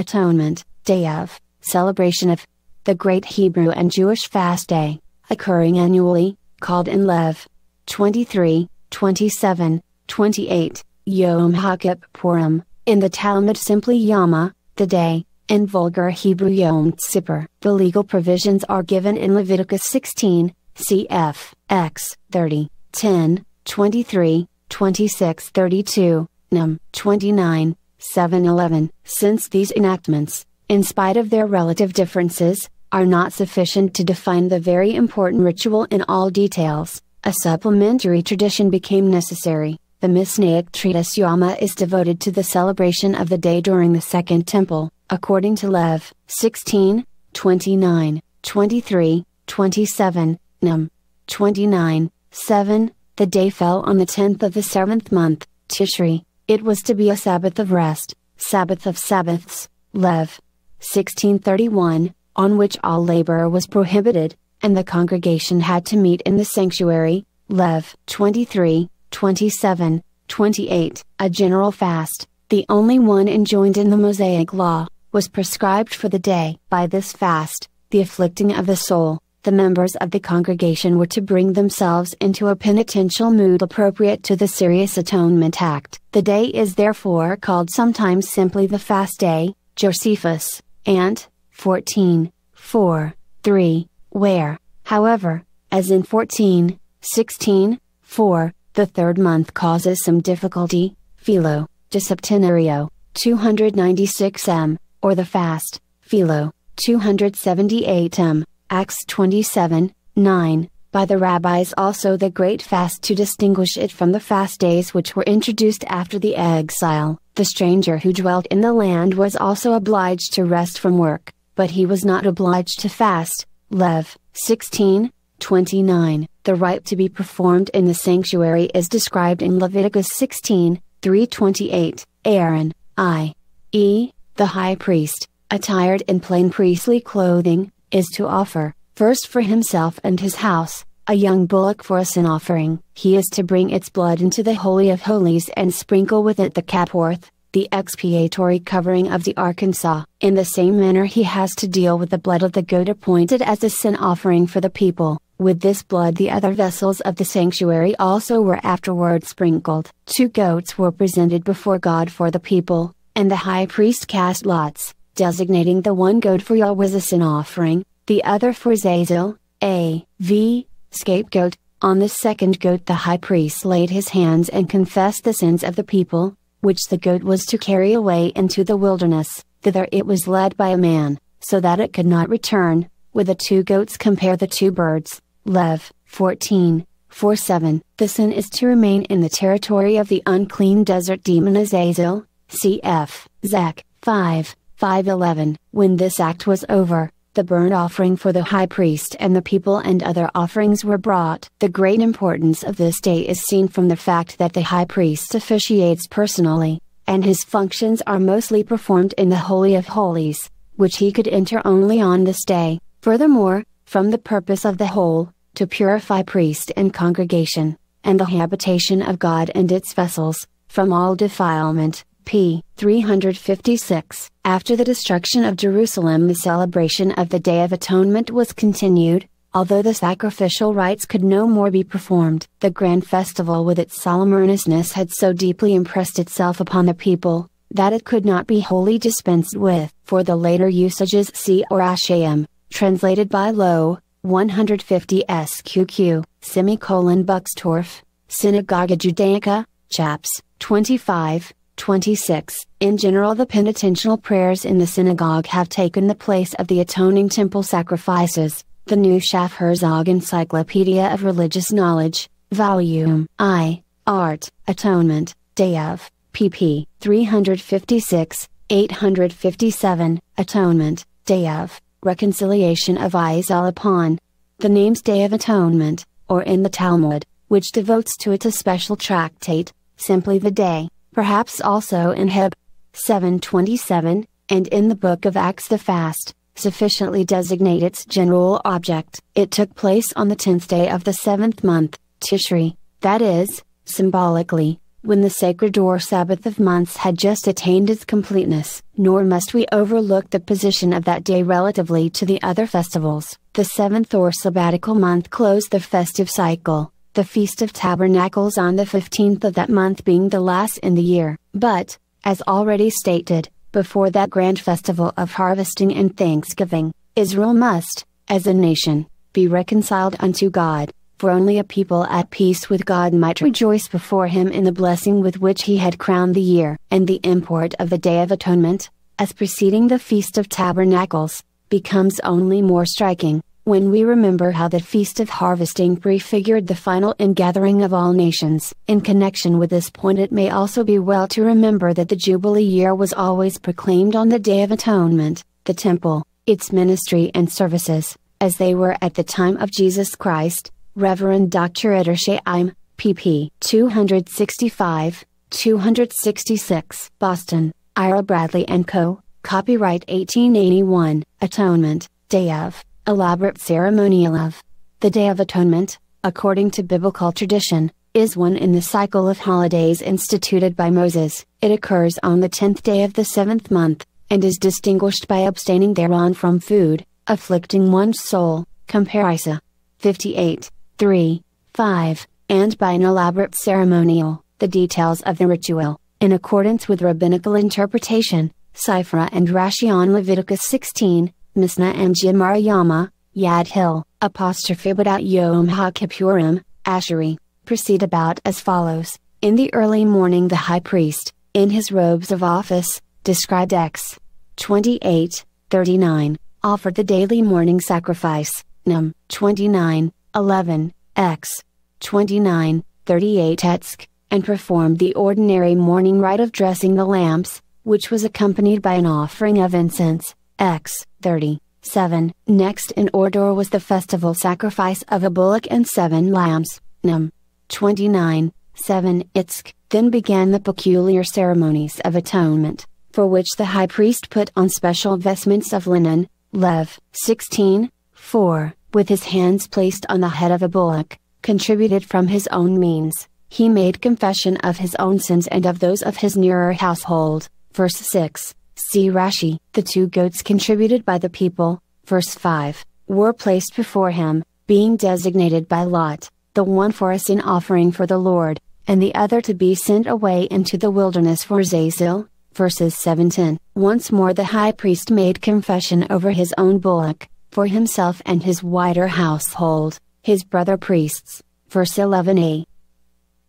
Atonement, Day of, Celebration of, the Great Hebrew and Jewish Fast Day, occurring annually, called in Lev 23, 27, 28, Yom Hakippurim. in the Talmud simply Yama, the day, in Vulgar Hebrew Yom Tzipur. The legal provisions are given in Leviticus 16, cf. x 30, 10, 23, 26 32, Num 29, 7-Eleven, since these enactments, in spite of their relative differences, are not sufficient to define the very important ritual in all details, a supplementary tradition became necessary. The Misnaic treatise Yama is devoted to the celebration of the day during the Second Temple, according to Lev 16, 29, 23, 27, Num. 29, 7, the day fell on the 10th of the seventh month, Tishri, it was to be a Sabbath of rest, Sabbath of Sabbaths, Lev. 1631, on which all labor was prohibited, and the congregation had to meet in the sanctuary, Lev 23, 27, 28. A general fast, the only one enjoined in the Mosaic Law, was prescribed for the day. By this fast, the afflicting of the soul, the members of the congregation were to bring themselves into a penitential mood appropriate to the Serious Atonement Act. The day is therefore called sometimes simply the Fast Day, Josephus, and, 14, 4, 3, where, however, as in 14, 16, 4, the third month causes some difficulty, Philo, de Septenario, 296m, or the Fast, Philo, 278m Acts 27, 9, by the rabbis also the great fast to distinguish it from the fast days which were introduced after the exile. The stranger who dwelt in the land was also obliged to rest from work, but he was not obliged to fast. Lev 16, 29. The rite to be performed in the sanctuary is described in Leviticus 16, 328. Aaron, i.e., the high priest, attired in plain priestly clothing, is to offer, first for himself and his house, a young bullock for a sin offering. He is to bring its blood into the Holy of Holies and sprinkle with it the capworth, the expiatory covering of the Arkansas. In the same manner he has to deal with the blood of the goat appointed as a sin offering for the people. With this blood the other vessels of the sanctuary also were afterward sprinkled. Two goats were presented before God for the people, and the high priest cast lots designating the one goat for Yahweh as sin offering, the other for Zazel, a v scapegoat. On the second goat, the high priest laid his hands and confessed the sins of the people, which the goat was to carry away into the wilderness. Thither it was led by a man, so that it could not return. With the two goats, compare the two birds. Lev 14. 4 7. The sin is to remain in the territory of the unclean desert demon Azazel, cf. Zac 5 511. When this act was over, the burnt offering for the high priest and the people and other offerings were brought. The great importance of this day is seen from the fact that the high priest officiates personally, and his functions are mostly performed in the Holy of Holies, which he could enter only on this day. Furthermore, from the purpose of the whole, to purify priest and congregation, and the habitation of God and its vessels, from all defilement, p. 356. After the destruction of Jerusalem, the celebration of the Day of Atonement was continued, although the sacrificial rites could no more be performed. The grand festival, with its solemn earnestness, had so deeply impressed itself upon the people, that it could not be wholly dispensed with. For the later usages, see Orashayim, translated by Low, 150 SQQ, semicolon Buxtorf, Synagoga Judaica, Chaps, 25, 26. In general, the penitential prayers in the synagogue have taken the place of the atoning temple sacrifices. The new Schaffherzog Encyclopedia of Religious Knowledge, Volume I, Art, Atonement, Day of, pp. 356, 857, Atonement, Day of, Reconciliation of Isal upon. The name's Day of Atonement, or in the Talmud, which devotes to it a special tractate, simply the day perhaps also in Heb. 727, and in the book of Acts the fast, sufficiently designate its general object. It took place on the tenth day of the seventh month, Tishri, that is, symbolically, when the sacred or Sabbath of months had just attained its completeness. Nor must we overlook the position of that day relatively to the other festivals. The seventh or sabbatical month closed the festive cycle, the Feast of Tabernacles on the 15th of that month being the last in the year, but, as already stated, before that grand festival of harvesting and thanksgiving, Israel must, as a nation, be reconciled unto God, for only a people at peace with God might rejoice before Him in the blessing with which He had crowned the year, and the import of the Day of Atonement, as preceding the Feast of Tabernacles, becomes only more striking, when we remember how the Feast of Harvesting prefigured the final ingathering of all nations. In connection with this point, it may also be well to remember that the Jubilee year was always proclaimed on the Day of Atonement, the Temple, its ministry and services, as they were at the time of Jesus Christ, Reverend Dr. Edershe Im, pp. 265, 266, Boston, Ira Bradley & Co., copyright 1881, Atonement, Day of elaborate ceremonial of the Day of Atonement, according to biblical tradition, is one in the cycle of holidays instituted by Moses. It occurs on the tenth day of the seventh month, and is distinguished by abstaining thereon from food, afflicting one's soul, compare Isa 58, 3, 5, and by an elaborate ceremonial, the details of the ritual, in accordance with rabbinical interpretation, Sifra and Rashi on Leviticus 16, Misna and Jimarayama, Yad Hill, apostrophe about Yom HaKippurim, Asheri, proceed about as follows. In the early morning the high priest, in his robes of office, described X. 28, 39, offered the daily morning sacrifice, Num. 29, 11, X. 29, 38 Etsk, and performed the ordinary morning rite of dressing the lamps, which was accompanied by an offering of incense, X, thirty seven. Next in order was the festival sacrifice of a bullock and seven lambs, Num. 29, 7 Itzk. Then began the peculiar ceremonies of atonement, for which the high priest put on special vestments of linen, Lev. 16, 4. With his hands placed on the head of a bullock, contributed from his own means, he made confession of his own sins and of those of his nearer household. Verse 6. See Rashi. The two goats contributed by the people, verse 5, were placed before him, being designated by Lot, the one for a sin offering for the Lord, and the other to be sent away into the wilderness for Zazel, verses 7-10. Once more the high priest made confession over his own bullock, for himself and his wider household, his brother priests, verse 11a.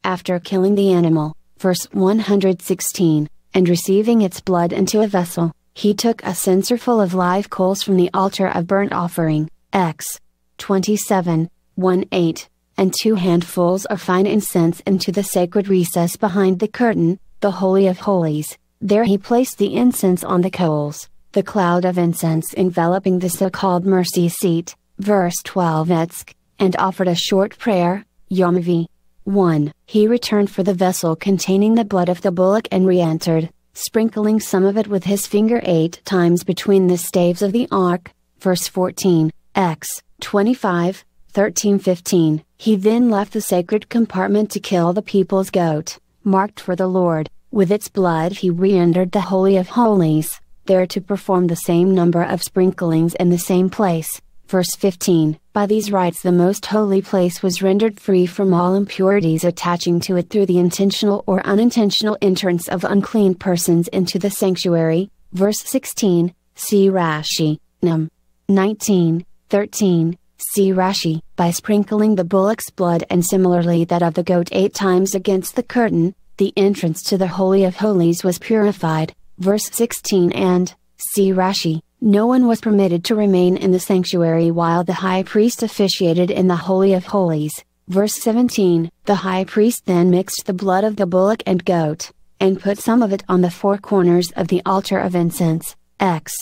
After killing the animal, verse 116, and receiving its blood into a vessel, he took a censer full of live coals from the altar of burnt offering, X. 27, 1 8, and two handfuls of fine incense into the sacred recess behind the curtain, the Holy of Holies. There he placed the incense on the coals, the cloud of incense enveloping the so called mercy seat, verse 12 etsk, and offered a short prayer, Yomavi. 1. He returned for the vessel containing the blood of the bullock and re entered, sprinkling some of it with his finger eight times between the staves of the ark. Verse 14, X 25, 13 15. He then left the sacred compartment to kill the people's goat, marked for the Lord. With its blood he re entered the Holy of Holies, there to perform the same number of sprinklings in the same place. Verse 15 By these rites, the most holy place was rendered free from all impurities attaching to it through the intentional or unintentional entrance of unclean persons into the sanctuary. Verse 16 See Rashi, Num. 19, 13. See Rashi, by sprinkling the bullock's blood and similarly that of the goat eight times against the curtain, the entrance to the Holy of Holies was purified, verse 16 and, see Rashi, no one was permitted to remain in the sanctuary while the high priest officiated in the Holy of Holies. Verse 17 The high priest then mixed the blood of the bullock and goat, and put some of it on the four corners of the altar of incense. X.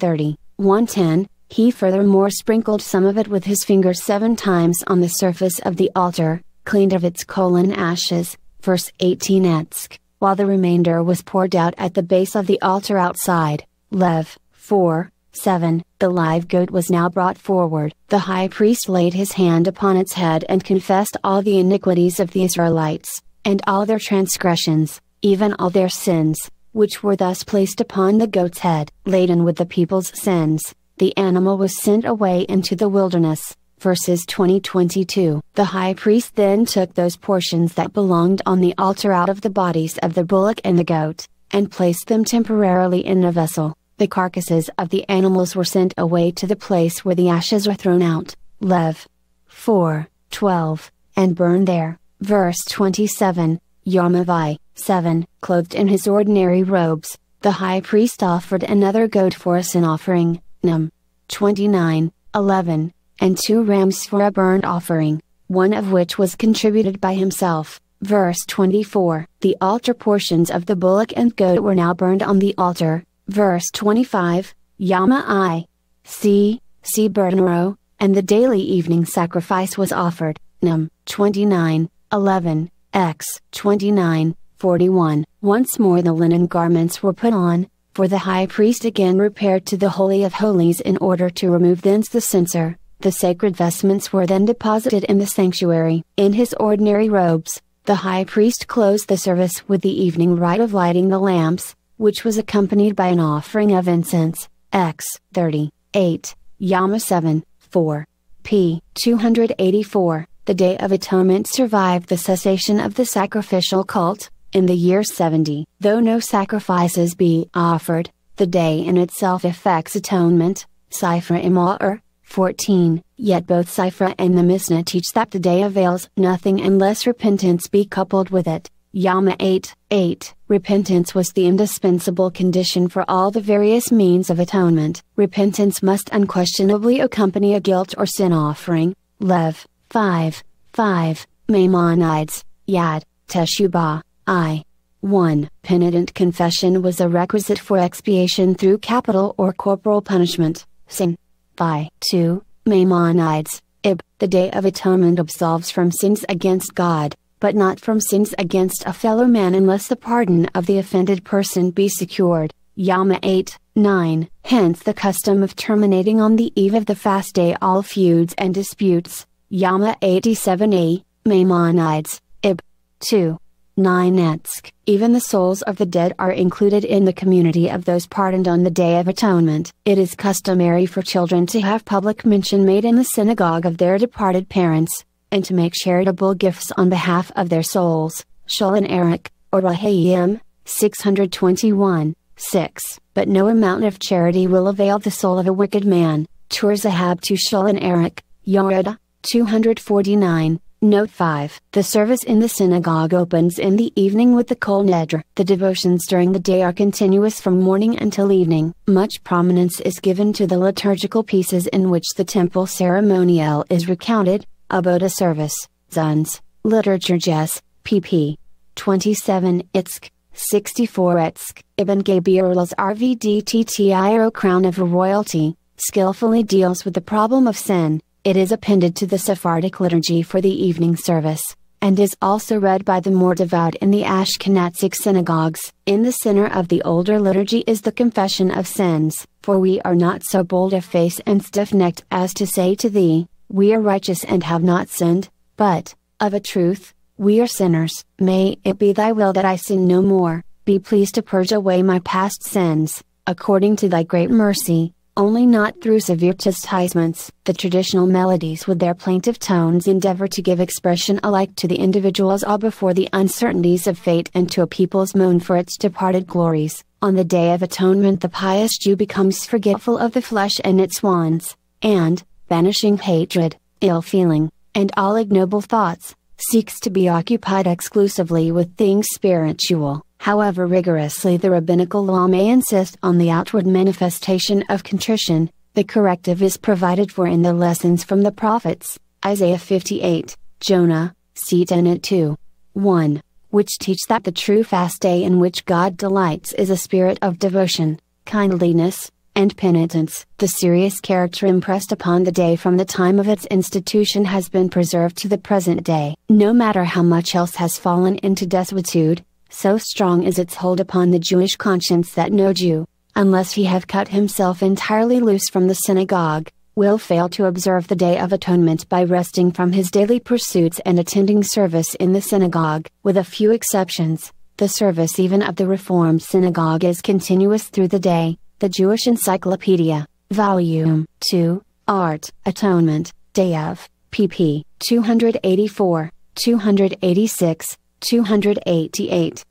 30. 110. He furthermore sprinkled some of it with his finger seven times on the surface of the altar, cleaned of its coal and ashes. Verse 18 Etsk, while the remainder was poured out at the base of the altar outside. Lev. 4, 7, the live goat was now brought forward. The high priest laid his hand upon its head and confessed all the iniquities of the Israelites, and all their transgressions, even all their sins, which were thus placed upon the goat's head. Laden with the people's sins, the animal was sent away into the wilderness. Verses 20 22. The high priest then took those portions that belonged on the altar out of the bodies of the bullock and the goat, and placed them temporarily in a vessel the carcasses of the animals were sent away to the place where the ashes are thrown out, Lev. 4, 12, and burned there. Verse 27, Yarmavai, 7, clothed in his ordinary robes, the high priest offered another goat for a sin offering, Num. 29, 11, and two rams for a burnt offering, one of which was contributed by himself. Verse 24 The altar portions of the bullock and goat were now burned on the altar, Verse 25 Yama I. C. C. Bertinero, and the daily evening sacrifice was offered. Num. 29, 11, X. 29, 41. Once more the linen garments were put on, for the high priest again repaired to the Holy of Holies in order to remove thence the censer. The sacred vestments were then deposited in the sanctuary. In his ordinary robes, the high priest closed the service with the evening rite of lighting the lamps, which was accompanied by an offering of incense, X 38, Yama 7, 4, p. 284, the Day of Atonement survived the cessation of the sacrificial cult, in the year 70. Though no sacrifices be offered, the day in itself effects atonement, Sifra Imal 14, yet both Sifra and the Mishnah teach that the day avails nothing unless repentance be coupled with it. Yama 8 8. Repentance was the indispensable condition for all the various means of atonement. Repentance must unquestionably accompany a guilt or sin offering. Lev 5 5. Maimonides, Yad, Teshubah, I. 1. Penitent confession was a requisite for expiation through capital or corporal punishment. Sin. By 2. Maimonides, Ib. The Day of Atonement absolves from sins against God but not from sins against a fellow man unless the pardon of the offended person be secured. Yama 8, 9. Hence the custom of terminating on the eve of the fast day all feuds and disputes. Yama 87a, Maimonides, Ib. 2. 9 Etsk. Even the souls of the dead are included in the community of those pardoned on the Day of Atonement. It is customary for children to have public mention made in the synagogue of their departed parents, and to make charitable gifts on behalf of their souls, and Eric, or Rahayim, 621, 6. But no amount of charity will avail the soul of a wicked man, Tur Zahab to and Eric, Yarada, 249, Note 5. The service in the synagogue opens in the evening with the Kol Nidre. The devotions during the day are continuous from morning until evening. Much prominence is given to the liturgical pieces in which the temple ceremonial is recounted, Aboda Service, Zuns, Literature Jess, pp. 27 Itzk, 64 Itzk, Ibn Gabirul's RVDTTIRO Crown of Royalty, skillfully deals with the problem of sin, it is appended to the Sephardic liturgy for the evening service, and is also read by the more devout in the Ashkenazic synagogues. In the center of the older liturgy is the confession of sins, for we are not so bold of face and stiff necked as to say to thee, we are righteous and have not sinned, but, of a truth, we are sinners. May it be thy will that I sin no more, be pleased to purge away my past sins, according to thy great mercy, only not through severe chastisements. The traditional melodies with their plaintive tones endeavor to give expression alike to the individual's awe before the uncertainties of fate and to a people's moan for its departed glories. On the Day of Atonement the pious Jew becomes forgetful of the flesh and its wants, and, banishing hatred, ill feeling, and all ignoble thoughts, seeks to be occupied exclusively with things spiritual, however rigorously the rabbinical law may insist on the outward manifestation of contrition, the corrective is provided for in the lessons from the prophets, Isaiah 58, Jonah, see Tenet 2. 1. Which teach that the true fast day in which God delights is a spirit of devotion, kindliness, and penitence. The serious character impressed upon the day from the time of its institution has been preserved to the present day. No matter how much else has fallen into desuetude, so strong is its hold upon the Jewish conscience that no Jew, unless he have cut himself entirely loose from the synagogue, will fail to observe the Day of Atonement by resting from his daily pursuits and attending service in the synagogue. With a few exceptions, the service even of the Reformed synagogue is continuous through the day, the Jewish Encyclopedia, Volume 2, Art, Atonement, Day of, pp. 284, 286, 288.